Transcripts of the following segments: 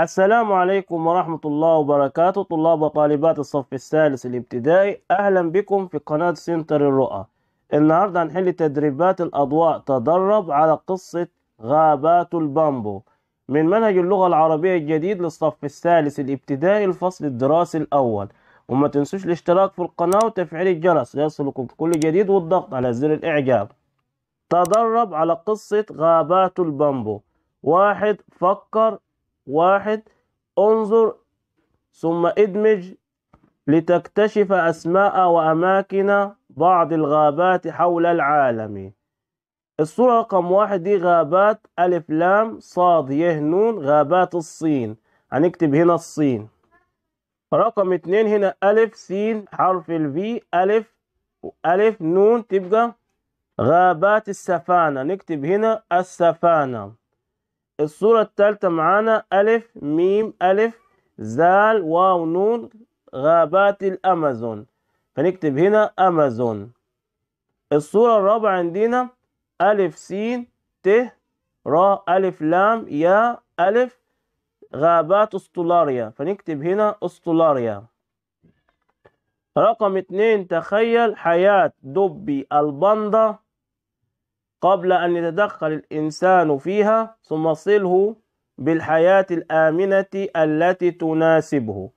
السلام عليكم ورحمة الله وبركاته طلاب وطالبات الصف الثالث الابتدائي أهلا بكم في قناة سنتر الرؤى النهاردة هنحل تدريبات الأضواء تدرب على قصة غابات البامبو من منهج اللغة العربية الجديد للصف الثالث الابتدائي الفصل الدراسي الأول وما تنسوش الاشتراك في القناة وتفعيل الجرس ليصلكم كل جديد والضغط على زر الإعجاب تدرب على قصة غابات البامبو واحد فكر واحد انظر ثم ادمج لتكتشف أسماء وأماكن بعض الغابات حول العالم الصورة رقم واحد دي غابات ألف لام صاد يه نون غابات الصين هنكتب هنا الصين رقم اتنين هنا ألف سين حرف الفي ألف ألف نون تبقى غابات السفانة نكتب هنا السفانة الصورة الثالثة معانا ألف ميم ألف زال واو نون غابات الأمازون فنكتب هنا أمازون الصورة الرابعة عندنا ألف سين ت را ألف لام يا ألف غابات أستولاريا فنكتب هنا أستولاريا رقم اتنين تخيل حياة دبي الباندا قبل أن يتدخل الإنسان فيها ثم صله بالحياة الآمنة التي تناسبه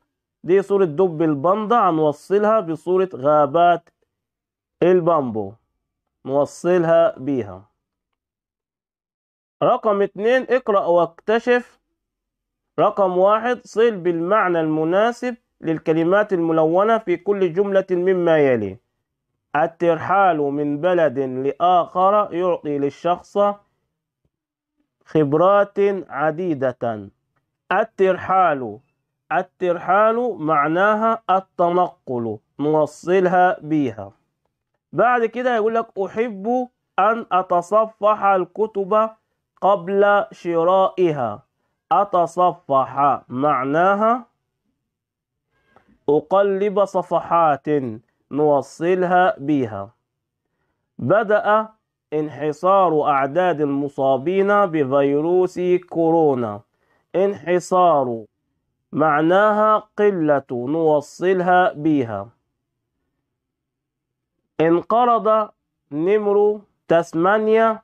دي صورة دب البندة هنوصلها بصورة غابات البامبو نوصلها بيها رقم اتنين اقرأ واكتشف رقم واحد صل بالمعنى المناسب للكلمات الملونة في كل جملة مما يلي الترحال من بلد لآخر يعطي للشخص خبرات عديدة الترحال الترحال معناها التنقل نوصلها بيها بعد كده يقول لك أحب أن أتصفح الكتب قبل شرائها أتصفح معناها أقلب صفحات نوصلها بها بدأ انحصار أعداد المصابين بفيروس كورونا انحصار معناها قلة نوصلها بها انقرض نمر تسمانيا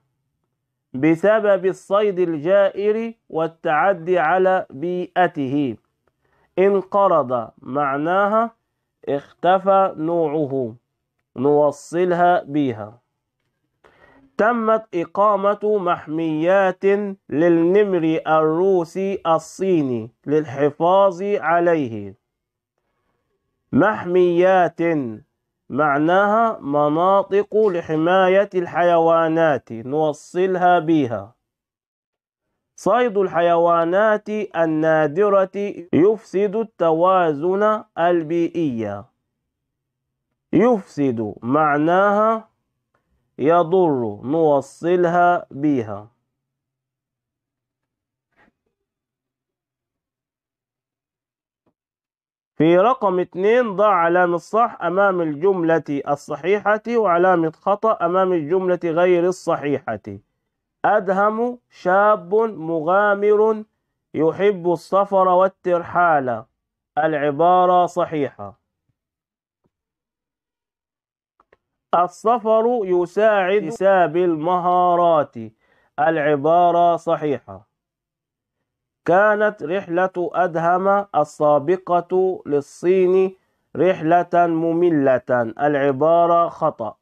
بسبب الصيد الجائر والتعدي على بيئته انقرض معناها اختفى نوعه نوصلها بها تمت إقامة محميات للنمر الروسي الصيني للحفاظ عليه محميات معناها مناطق لحماية الحيوانات نوصلها بها صيد الحيوانات النادرة يفسد التوازن البيئي يفسد معناها يضر نوصلها بها في رقم اثنين ضع علامة صح أمام الجملة الصحيحة وعلامة خطأ أمام الجملة غير الصحيحة أدهم شاب مغامر يحب السفر والترحال العبارة صحيحة السفر يساعد اكتساب المهارات العبارة صحيحة كانت رحلة أدهم السابقة للصين رحلة مملة العبارة خطأ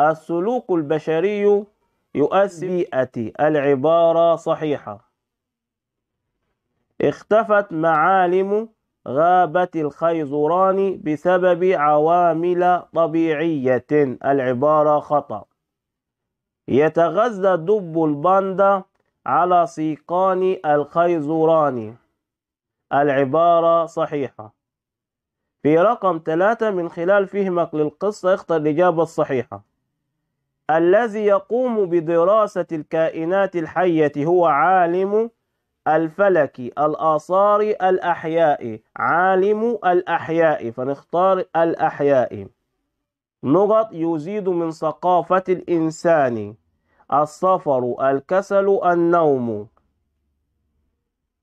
السلوك البشري يؤدي العبارة صحيحة اختفت معالم غابة الخيزران بسبب عوامل طبيعية العبارة خطأ يتغذى دب الباندا على سيقان الخيزران العبارة صحيحة في رقم ثلاثة من خلال فهمك للقصة اختر الإجابة الصحيحة الذي يقوم بدراسة الكائنات الحية هو عالم الفلك الآثار الأحياء عالم الأحياء فنختار الأحياء نقط يزيد من ثقافة الإنسان السفر الكسل النوم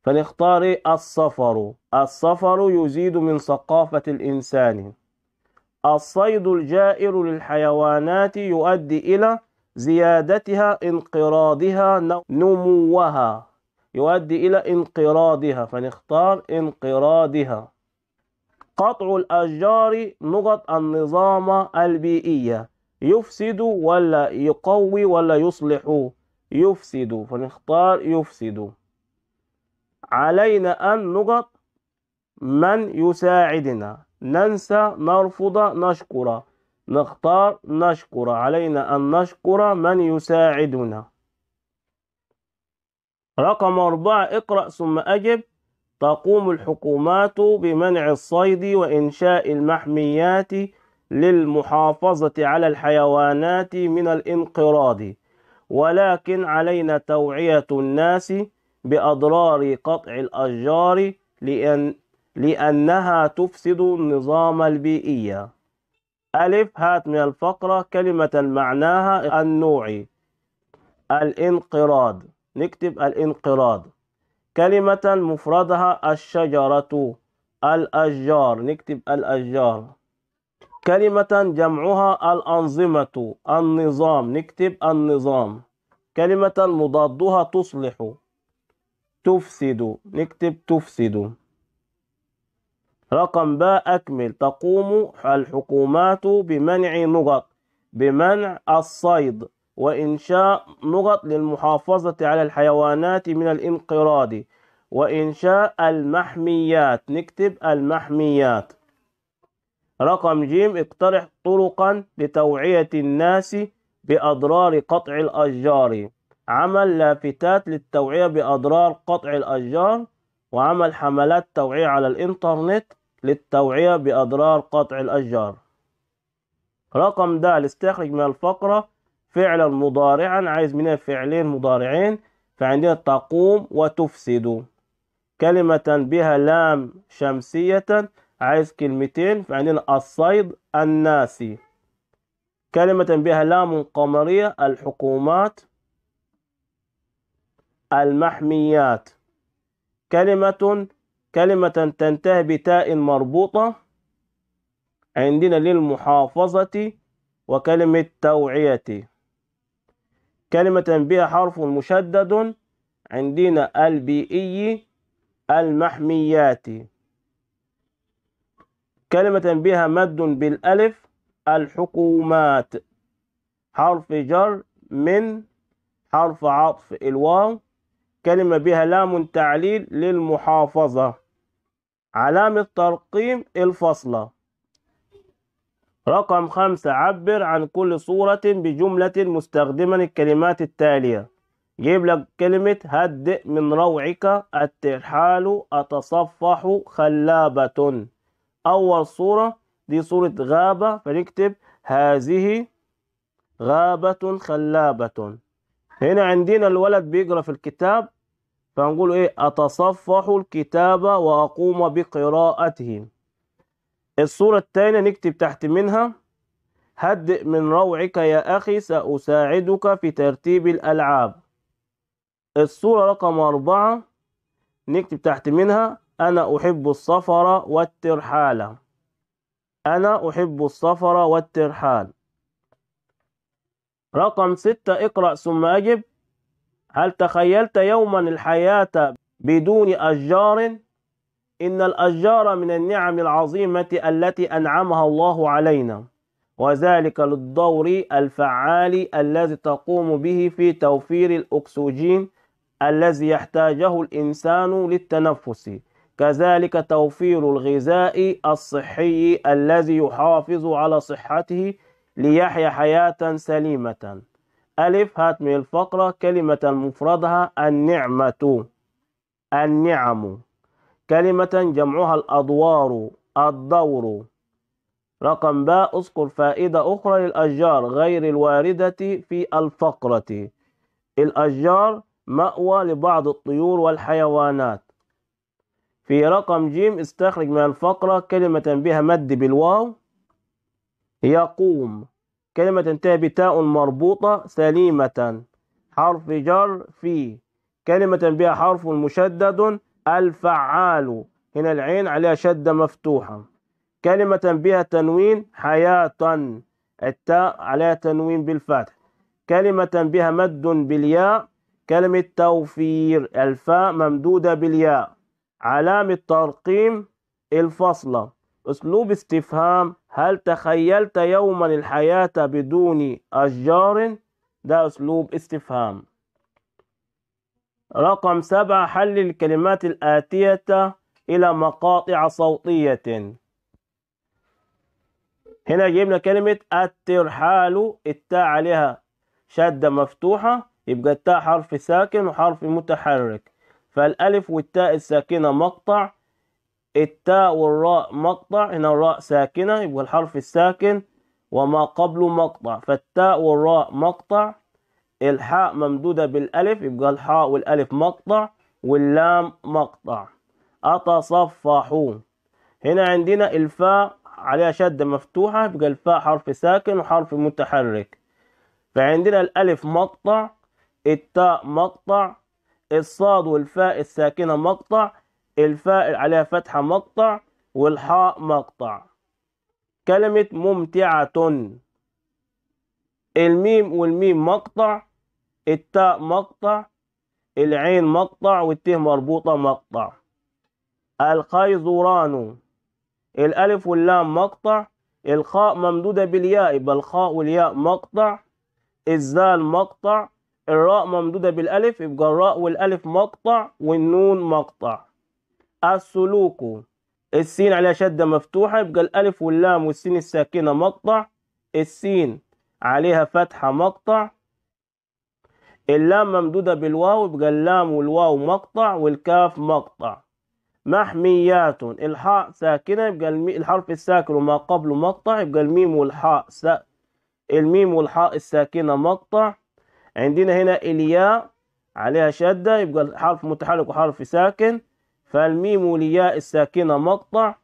فنختار السفر السفر يزيد من ثقافة الإنسان الصيد الجائر للحيوانات يؤدي إلى زيادتها انقراضها نموها يؤدي إلى انقراضها فنختار انقراضها قطع الأشجار نقط النظام البيئية يفسد ولا يقوي ولا يصلح يفسد فنختار يفسد علينا أن نقط من يساعدنا ننسى نرفض نشكر نختار نشكر علينا أن نشكر من يساعدنا رقم أربعة اقرأ ثم أجب تقوم الحكومات بمنع الصيد وإنشاء المحميات للمحافظة على الحيوانات من الانقراض ولكن علينا توعية الناس بأضرار قطع الأشجار لأن لأنها تفسد النظام البيئي ألف هات من الفقرة كلمة معناها النوعي الانقراض نكتب الانقراض كلمة مفردها الشجرة الأشجار نكتب الأشجار كلمة جمعها الأنظمة النظام نكتب النظام كلمة مضادها تصلح تفسد نكتب تفسد رقم باء أكمل تقوم الحكومات بمنع نقط بمنع الصيد وإنشاء نقط للمحافظة على الحيوانات من الانقراض وإنشاء المحميات نكتب المحميات رقم جيم اقترح طرقا لتوعية الناس بأضرار قطع الأشجار عمل لافتات للتوعية بأضرار قطع الأشجار وعمل حملات توعية على الإنترنت للتوعية بأضرار قطع الأشجار رقم ده استخرج من الفقرة فعلا مضارعا عايز منها فعلين مضارعين فعندنا تقوم وتفسد كلمة بها لام شمسية عايز كلمتين فعندنا الصيد الناسي كلمة بها لام قمرية الحكومات المحميات كلمة كلمة تنتهي بتاء مربوطة عندنا للمحافظة وكلمة توعية كلمة بها حرف مشدد عندنا البيئي المحميات كلمة بها مد بالألف الحكومات حرف جر من حرف عطف الواو كلمة بها لام تعليل للمحافظة علامة ترقيم الفصلة رقم خمسة عبر عن كل صورة بجملة مستخدما الكلمات التالية جيب لك كلمة هدئ من روعك الترحال أتصفح خلابة أول صورة دي صورة غابة فنكتب هذه غابة خلابة هنا عندنا الولد بيقرأ في الكتاب فنقول ايه اتصفح الكتاب واقوم بقراءته الصورة الثانية نكتب تحت منها هدئ من روعك يا أخي سأساعدك في ترتيب الألعاب الصورة رقم أربعة نكتب تحت منها أنا أحب السفر والترحال أنا أحب السفر والترحال رقم ستة اقرأ ثم أجب هل تخيلت يوما الحياة بدون أشجار؟ إن الأشجار من النعم العظيمة التي أنعمها الله علينا وذلك للدور الفعال الذي تقوم به في توفير الأكسجين الذي يحتاجه الإنسان للتنفس كذلك توفير الغذاء الصحي الذي يحافظ على صحته ليحيا حياة سليمة ألف هات من الفقرة كلمة مفردها النعمة النعم كلمة جمعها الأدوار الدور رقم باء اذكر فائدة أخرى للأشجار غير الواردة في الفقرة الأشجار مأوى لبعض الطيور والحيوانات في رقم جيم استخرج من الفقرة كلمة بها مد بالواو يقوم كلمة تنتهي بتاء مربوطة سليمة حرف جر في كلمة بها حرف مشدد الفعال هنا العين عليها شدة مفتوحة كلمة بها تنوين حياة التاء عليها تنوين بالفتح كلمة بها مد بالياء كلمة توفير الفاء ممدودة بالياء علامة ترقيم الفصلة أسلوب استفهام هل تخيلت يوما الحياة بدون أشجار؟ ده أسلوب استفهام رقم سبعة حل الكلمات الآتية إلى مقاطع صوتية هنا جبنا كلمة الترحال التاء عليها شدة مفتوحة يبقى التاء حرف ساكن وحرف متحرك فالألف والتاء الساكنة مقطع التاء والراء مقطع هنا الراء ساكنة يبقى الحرف الساكن وما قبله مقطع فالتاء والراء مقطع الحاء ممدودة بالألف يبقى الحاء والألف مقطع واللام مقطع أتصفحوا هنا عندنا الفاء عليها شدة مفتوحة يبقى الفاء حرف ساكن وحرف متحرك فعندنا الألف مقطع التاء مقطع الصاد والفاء الساكنة مقطع الفاء عليها فتحة مقطع والحاء مقطع كلمة ممتعة الميم والميم مقطع التاء مقطع العين مقطع والتاء مربوطة مقطع القيزران الألف واللام مقطع الخاء ممدودة بالياء يبقى الخاء والياء مقطع الزال مقطع الراء ممدودة بالألف يبقى الراء والألف مقطع والنون مقطع السلوك السين عليها شدة مفتوحة يبقى الألف واللام والسين الساكنة مقطع السين عليها فتحة مقطع اللام ممدودة بالواو يبقى اللام والواو مقطع والكاف مقطع محميات الحاء ساكنة يبقى الحرف الساكن وما قبله مقطع يبقى الميم والحاء سا... الميم والحاء الساكنة مقطع عندنا هنا الياء عليها شدة يبقى الحرف متحرك وحرف ساكن فالميم والياء الساكنة مقطع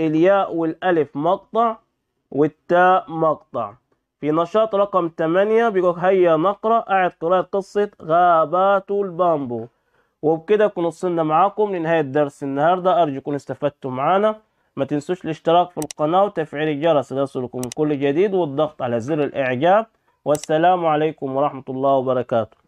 الياء والألف مقطع والتاء مقطع في نشاط رقم 8 بيقول هيا نقرأ أعد قراءة قصة غابات البامبو وبكده كنا وصلنا معاكم لنهاية درس النهاردة أرجو يكون استفدتوا معانا ما تنسوش الاشتراك في القناة وتفعيل الجرس ليصلكم كل جديد والضغط على زر الإعجاب والسلام عليكم ورحمة الله وبركاته